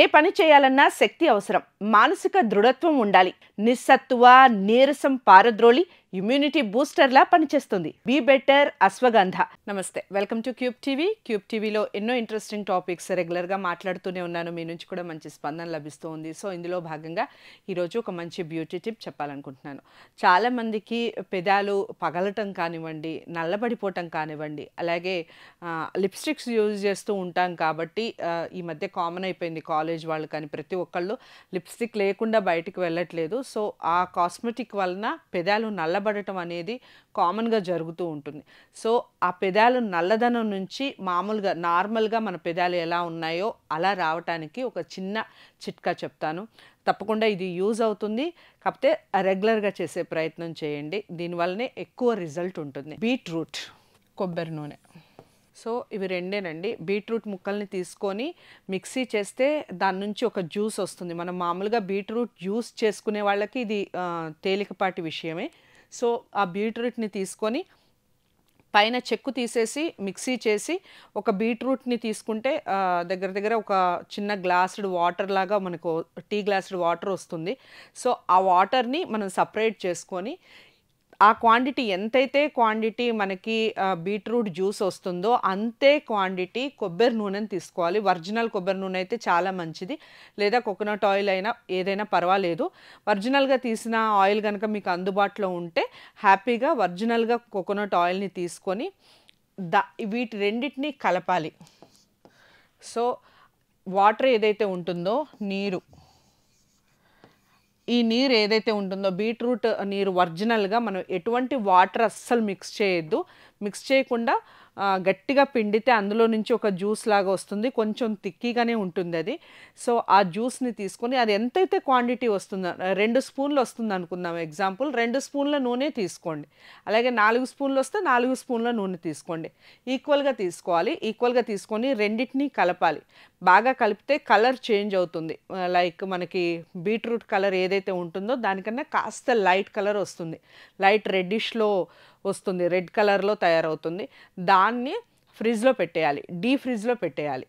ఏ పని చేయాలన్నా శక్తి అవసరం మానసిక దృఢత్వం ఉండాలి నిస్సత్తువ నీరసం పారద్రోళి ఇమ్యూనిటీ బూస్టర్లా పనిచేస్తుంది బీ బెటర్ అశ్వగంధ నమస్తే welcome to cube TV cube టీవీలో ఎన్నో ఇంట్రెస్టింగ్ టాపిక్స్ రెగ్యులర్గా మాట్లాడుతూనే ఉన్నాను మీ నుంచి కూడా మంచి స్పందన లభిస్తుంది సో ఇందులో భాగంగా ఈరోజు ఒక మంచి బ్యూటీ టిప్ చెప్పాలనుకుంటున్నాను చాలామందికి పెదాలు పగలటం కానివ్వండి నల్లబడిపోవటం కానివ్వండి అలాగే లిప్స్టిక్స్ యూజ్ చేస్తూ ఉంటాం కాబట్టి ఈ మధ్య కామన్ అయిపోయింది కాలేజ్ వాళ్ళు కానీ ప్రతి ఒక్కళ్ళు లిప్స్టిక్ లేకుండా బయటకు వెళ్ళట్లేదు సో ఆ కాస్మెటిక్ వలన పెదాలు నల్ల నిలబడటం అనేది కామన్గా జరుగుతూ ఉంటుంది సో ఆ పెదాలు నల్లదనం నుంచి మామూలుగా నార్మల్గా మన పెదాలు ఎలా ఉన్నాయో అలా రావటానికి ఒక చిన్న చిట్కా చెప్తాను తప్పకుండా ఇది యూజ్ అవుతుంది కాకపోతే రెగ్యులర్గా చేసే ప్రయత్నం చేయండి దీనివల్లనే ఎక్కువ రిజల్ట్ ఉంటుంది బీట్రూట్ కొబ్బరి నూనె సో ఇవి రెండేనండి బీట్రూట్ ముక్కల్ని తీసుకొని మిక్సీ చేస్తే దాని నుంచి ఒక జ్యూస్ వస్తుంది మనం మామూలుగా బీట్రూట్ జ్యూస్ చేసుకునే వాళ్ళకి ఇది తేలికపాటి విషయమే సో ఆ బీట్రూట్ని తీసుకొని పైన చెక్కు తీసేసి మిక్సీ చేసి ఒక బీట్రూట్ని తీసుకుంటే దగ్గర దగ్గర ఒక చిన్న గ్లాసుడ్ వాటర్ లాగా మనకు టీ గ్లాసుడ్ వాటర్ వస్తుంది సో ఆ వాటర్ని మనం సపరేట్ చేసుకొని ఆ క్వాంటిటీ ఎంతైతే క్వాంటిటీ మనకి బీట్రూట్ జ్యూస్ వస్తుందో అంతే క్వాంటిటీ కొబ్బరి నూనెని తీసుకోవాలి ఒరిజినల్ కొబ్బరి నూనె అయితే చాలా మంచిది లేదా కోకోనట్ ఆయిల్ అయినా ఏదైనా పర్వాలేదు ఒరిజినల్గా తీసిన ఆయిల్ కనుక మీకు అందుబాటులో ఉంటే హ్యాపీగా ఒరిజినల్గా కోకోనట్ ఆయిల్ని తీసుకొని ద వీటి రెండింటిని కలపాలి సో వాటర్ ఏదైతే ఉంటుందో నీరు ఈ నీరు ఏదైతే ఉంటుందో బీట్రూట్ నీరు ఒరిజినల్గా మనం ఎటువంటి వాటర్ అస్సలు మిక్స్ చేయొద్దు మిక్స్ చేయకుండా గట్టిగా పిండితే అందులో నుంచి ఒక జ్యూస్ లాగా వస్తుంది కొంచెం తిక్కిగానే ఉంటుంది అది సో ఆ జ్యూస్ని తీసుకొని అది ఎంతైతే క్వాంటిటీ వస్తుందో రెండు స్పూన్లు వస్తుంది అనుకుందాం ఎగ్జాంపుల్ రెండు స్పూన్ల నూనె తీసుకోండి అలాగే నాలుగు స్పూన్లు వస్తే నాలుగు స్పూన్ల నూనె తీసుకోండి ఈక్వల్గా తీసుకోవాలి ఈక్వల్గా తీసుకొని రెండింటినీ కలపాలి బాగా కలిపితే కలర్ చేంజ్ అవుతుంది లైక్ మనకి బీట్రూట్ కలర్ ఏదైతే ఉంటుందో దానికన్నా కాస్త లైట్ కలర్ వస్తుంది లైట్ రెడ్డిష్లో వస్తుంది రెడ్ కలర్లో తయారవుతుంది దాన్ని ఫ్రిడ్జ్లో పెట్టేయాలి డీ ఫ్రిడ్జ్లో పెట్టేయాలి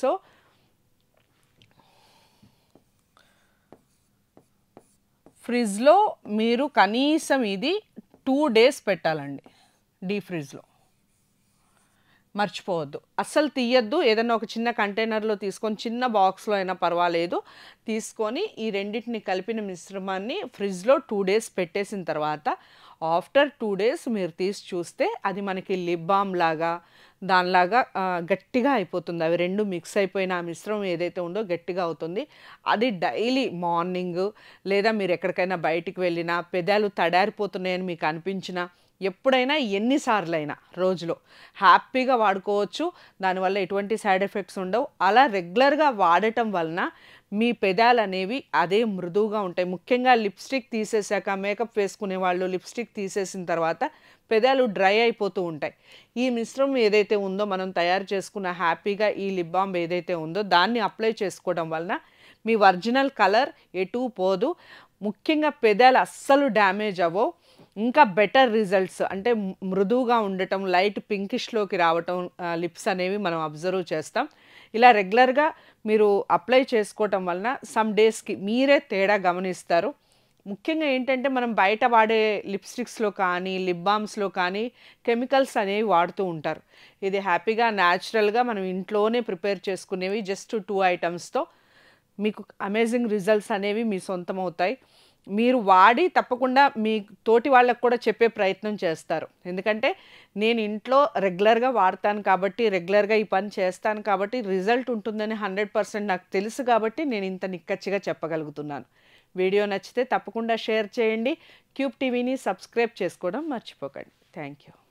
సో ఫ్రిడ్జ్లో మీరు కనీసం ఇది టూ డేస్ పెట్టాలండి డీ ఫ్రిడ్జ్లో మర్చిపోవద్దు అస్సలు తీయద్దు ఏదైనా ఒక చిన్న కంటైనర్లో తీసుకొని చిన్న బాక్స్లో అయినా పర్వాలేదు తీసుకొని ఈ రెండింటిని కలిపిన మిశ్రమాన్ని ఫ్రిడ్జ్లో టూ డేస్ పెట్టేసిన తర్వాత ఆఫ్టర్ టూ డేస్ మీరు తీసి చూస్తే అది మనకి లిప్ బామ్ లాగా దానిలాగా గట్టిగా అయిపోతుంది అవి రెండు మిక్స్ అయిపోయిన ఆ మిశ్రమం ఏదైతే ఉందో గట్టిగా అవుతుంది అది డైలీ మార్నింగ్ లేదా మీరు ఎక్కడికైనా బయటికి వెళ్ళినా పెదాలు తడారిపోతున్నాయని మీకు అనిపించినా ఎప్పుడైనా ఎన్నిసార్లు అయినా రోజులో హ్యాపీగా వాడుకోవచ్చు దానివల్ల ఎటువంటి సైడ్ ఎఫెక్ట్స్ ఉండవు అలా రెగ్యులర్గా వాడటం వలన మీ పెదాలు అనేవి అదే మృదువుగా ఉంటాయి ముఖ్యంగా లిప్స్టిక్ తీసేసాక మేకప్ వేసుకునే వాళ్ళు లిప్స్టిక్ తీసేసిన తర్వాత పెదాలు డ్రై అయిపోతూ ఉంటాయి ఈ మిశ్రమం ఏదైతే ఉందో మనం తయారు చేసుకున్న హ్యాపీగా ఈ లిప్ బామ్ ఏదైతే ఉందో దాన్ని అప్లై చేసుకోవడం వలన మీ ఒరిజినల్ కలర్ ఎటు పోదు ముఖ్యంగా పెదాలు అస్సలు డ్యామేజ్ అవ్వవు ఇంకా బెటర్ రిజల్ట్స్ అంటే మృదువుగా ఉండటం లైట్ పింకిష్లోకి రావటం లిప్స్ అనేవి మనం అబ్జర్వ్ చేస్తాం ఇలా రెగ్యులర్గా మీరు అప్లై చేసుకోవటం వలన సమ్ డేస్కి మీరే తేడా గమనిస్తారు ముఖ్యంగా ఏంటంటే మనం బయట వాడే లిప్స్టిక్స్లో కానీ లిప్ బామ్స్లో కానీ కెమికల్స్ అనేవి వాడుతూ ఉంటారు ఇది హ్యాపీగా న్యాచురల్గా మనం ఇంట్లోనే ప్రిపేర్ చేసుకునేవి జస్ట్ టూ ఐటమ్స్తో మీకు అమేజింగ్ రిజల్ట్స్ అనేవి మీ సొంతం అవుతాయి మీరు వాడి తప్పకుండా మీ తోటి వాళ్ళకు కూడా చెప్పే ప్రయత్నం చేస్తారు ఎందుకంటే నేను ఇంట్లో రెగ్యులర్గా వాడతాను కాబట్టి రెగ్యులర్గా ఈ పని చేస్తాను కాబట్టి రిజల్ట్ ఉంటుందని హండ్రెడ్ పర్సెంట్ నాకు తెలుసు కాబట్టి నేను ఇంత నిక్కచ్చిగా చెప్పగలుగుతున్నాను వీడియో నచ్చితే తప్పకుండా షేర్ చేయండి క్యూబ్ టీవీని సబ్స్క్రైబ్ చేసుకోవడం మర్చిపోకండి థ్యాంక్ యూ